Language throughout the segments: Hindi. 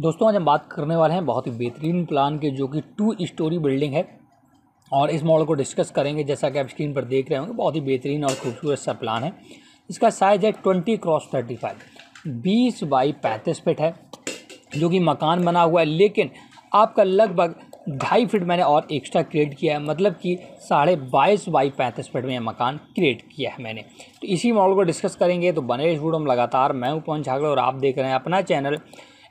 दोस्तों आज हम बात करने वाले हैं बहुत ही बेहतरीन प्लान के जो कि टू स्टोरी बिल्डिंग है और इस मॉडल को डिस्कस करेंगे जैसा कि आप स्क्रीन पर देख रहे होंगे बहुत ही बेहतरीन और खूबसूरत सा प्लान है इसका साइज़ है ट्वेंटी क्रॉस थर्टी फाइव बीस बाई पैंतीस फिट है जो कि मकान बना हुआ है लेकिन आपका लगभग ढाई फिट मैंने और एक्स्ट्रा क्रिएट किया है मतलब कि साढ़े बाईस बाई पैंतीस फिट में यह मकान क्रिएट किया है मैंने तो इसी मॉडल को डिस्कस करेंगे तो बने इस वीडियो में लगातार मैं हूँ पवन झागड़ और आप देख रहे हैं अपना चैनल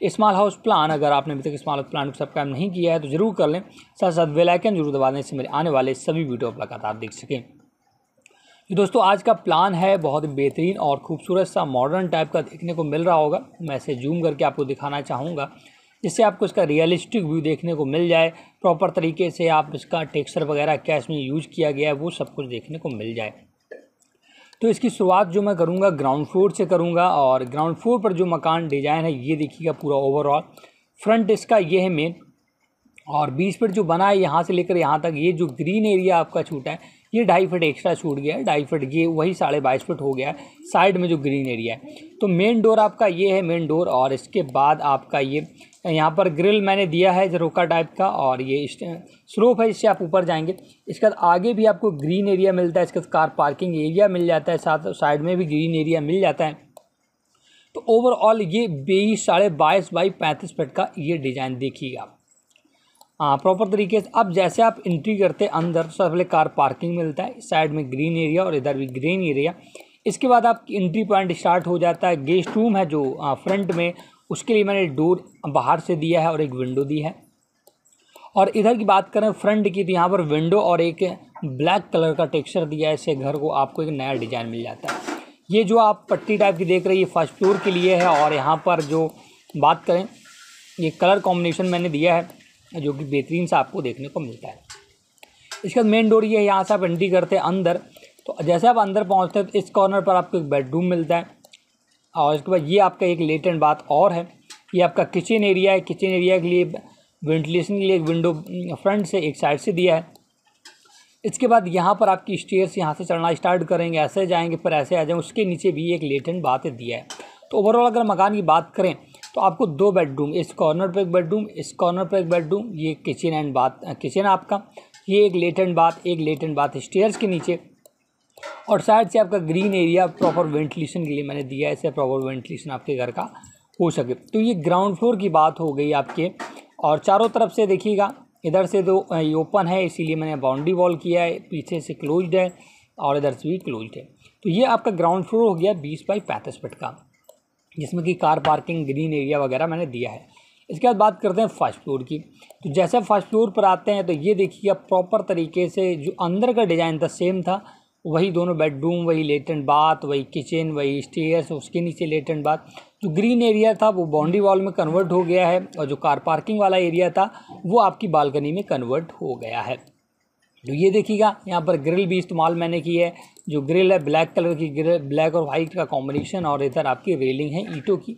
स्मॉल हाउस प्लान अगर आपने अभी तक स्मॉल हाउस प्लान को सब्सक्राइब नहीं किया है तो ज़रूर कर लें साथ साथ बेलाइकन जरूर दबा दें इससे मेरे आने वाले सभी वीडियो आप लगातार देख सकें दोस्तों आज का प्लान है बहुत बेहतरीन और खूबसूरत सा मॉडर्न टाइप का देखने को मिल रहा होगा मैं इसे जूम करके आपको दिखाना चाहूँगा जिससे आपको इसका रियलिस्टिक व्यू देखने को मिल जाए प्रॉपर तरीके से आप इसका टेक्सचर वगैरह क्या इसमें यूज किया गया है वो सब कुछ देखने को मिल जाए तो इसकी शुरुआत जो मैं करूँगा ग्राउंड फ्लोर से करूँगा और ग्राउंड फ्लोर पर जो मकान डिज़ाइन है ये देखिएगा पूरा ओवरऑल फ्रंट इसका ये है मेन और बीस फिट जो बना है यहाँ से लेकर यहाँ तक ये जो ग्रीन एरिया आपका छूटा है ये ढाई फिट एक्स्ट्रा छूट गया है ढाई फिट ये वही साढ़े बाईस फिट हो गया है साइड में जो ग्रीन एरिया है तो मेन डोर आपका ये है मेन डोर और इसके बाद आपका ये यहाँ पर ग्रिल मैंने दिया है रोका टाइप का और ये स्लोप है इससे आप ऊपर जाएंगे इसके बाद आगे भी आपको ग्रीन एरिया मिलता है इसके बाद कार पार्किंग एरिया मिल जाता है साथ साइड में भी ग्रीन एरिया मिल जाता है तो ओवरऑल ये बीस साढ़े बाईस बाई पैंतीस फिट का ये डिज़ाइन देखिएगा आप प्रॉपर तरीके से अब जैसे आप एंट्री करते अंदर सबसे पहले कार पार्किंग मिलता है साइड में ग्रीन एरिया और इधर भी ग्रीन एरिया इसके बाद आप एंट्री पॉइंट स्टार्ट हो जाता है गेस्ट रूम है जो फ्रंट में उसके लिए मैंने डोर बाहर से दिया है और एक विंडो दी है और इधर की बात करें फ्रंट की तो यहाँ पर विंडो और एक ब्लैक कलर का टेक्सचर दिया है इससे घर को आपको एक नया डिज़ाइन मिल जाता है ये जो आप पट्टी टाइप की देख रही ये फर्स्ट फ्लोर के लिए है और यहाँ पर जो बात करें ये कलर कॉम्बिनेशन मैंने दिया है जो कि बेहतरीन से आपको देखने को मिलता है इसके बाद मेन डोर ये है यहाँ से आप एंट्री करते हैं अंदर तो जैसे आप अंदर पहुँचते हैं तो इस कॉर्नर पर आपको एक बेडरूम मिलता है और इसके बाद ये आपका एक लेटेंट बात और है ये आपका किचन एरिया है किचन एरिया के लिए वेंटिलेशन के लिए एक विंडो फ्रंट से एक साइड से दिया है इसके बाद यहाँ पर आपकी स्टेयर्स यहाँ से चढ़ना स्टार्ट करेंगे ऐसे जाएंगे फिर ऐसे आ जाएंगे उसके नीचे भी एक लेटेंट बात दिया है तो ओवरऑल अगर मकान की बात करें तो आपको दो बेडरूम इस कॉर्नर पर एक बेडरूम इस कॉर्नर पर एक बेडरूम ये किचन एंड बात किचन आपका ये एक लेटेंट बात एक लेटेंट बात स्टेयर्स के नीचे और शायद से आपका ग्रीन एरिया प्रॉपर वेंटिलेशन के लिए मैंने दिया है इससे प्रॉपर वेंटिलेशन आपके घर का हो सके तो ये ग्राउंड फ्लोर की बात हो गई आपके और चारों तरफ से देखिएगा इधर से तो ये ओपन है इसीलिए मैंने बाउंड्री वॉल किया है पीछे से क्लोज्ड है और इधर से भी क्लोज्ड है तो ये आपका ग्राउंड फ्लोर हो गया बीस बाई पैंतीस फिट का जिसमें कि कार पार्किंग ग्रीन एरिया वगैरह मैंने दिया है इसके बाद बात करते हैं फर्स्ट फ्लोर की तो जैसे फर्स्ट फ्लोर पर आते हैं तो ये देखिएगा प्रॉपर तरीके से जो अंदर का डिज़ाइन था सेम था वही दोनों बेडरूम वही लेटन बाथ वही किचन वही स्टेयर्स उसके नीचे लेटन बाथ जो ग्रीन एरिया था वो बाउंड्री वॉल में कन्वर्ट हो गया है और जो कार पार्किंग वाला एरिया था वो आपकी बालकनी में कन्वर्ट हो गया है तो ये देखिएगा यहाँ पर ग्रिल भी इस्तेमाल मैंने की है जो ग्रिल है ब्लैक कलर की ग्रिल ब्लैक और वाइट का कॉम्बिनेशन और इधर आपकी रेलिंग है ईटों की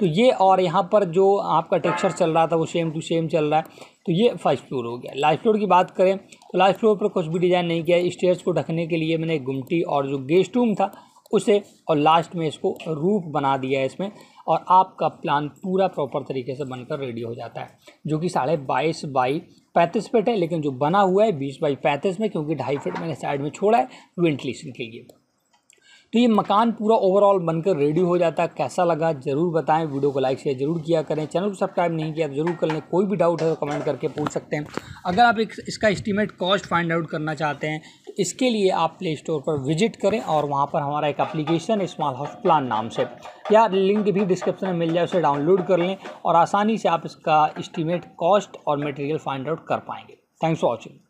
तो ये और यहाँ पर जो आपका टेक्सचर चल रहा था वो सेम टू सेम चल रहा है तो ये फर्स्ट फ्लोर हो गया लास्ट फ्लोर की बात करें तो लास्ट फ्लोर पर कुछ भी डिज़ाइन नहीं किया स्टेयर्स को ढकने के लिए मैंने गुमटी और जो गेस्ट रूम था उसे और लास्ट में इसको रूप बना दिया है इसमें और आपका प्लान पूरा प्रॉपर तरीके से बनकर रेडी हो जाता है जो कि साढ़े बाईस बाई पैंतीस फिट है लेकिन जो बना हुआ है बीस बाई पैंतीस में क्योंकि ढाई फिट मैंने साइड में छोड़ा है वेंटिलेशन के लिए तो ये मकान पूरा ओवरऑल बनकर रेडी हो जाता है कैसा लगा जरूर बताएं वीडियो को लाइक शेयर जरूर किया करें चैनल को सब्सक्राइब नहीं किया तो जरूर कर लें कोई भी डाउट है तो कमेंट करके पूछ सकते हैं अगर आप एक, इसका एस्टिमेट कॉस्ट फाइंड आउट करना चाहते हैं इसके लिए आप प्ले स्टोर पर विजिट करें और वहाँ पर हमारा एक एप्लीकेशन है स्मॉल हाउस प्लान नाम से या लिंक भी डिस्क्रिप्शन में मिल जाए उसे डाउनलोड कर लें और आसानी से आप इसका इस्टीमेट कॉस्ट और मटेरियल फाइंड आउट कर पाएंगे थैंक्स फॉर वॉचिंग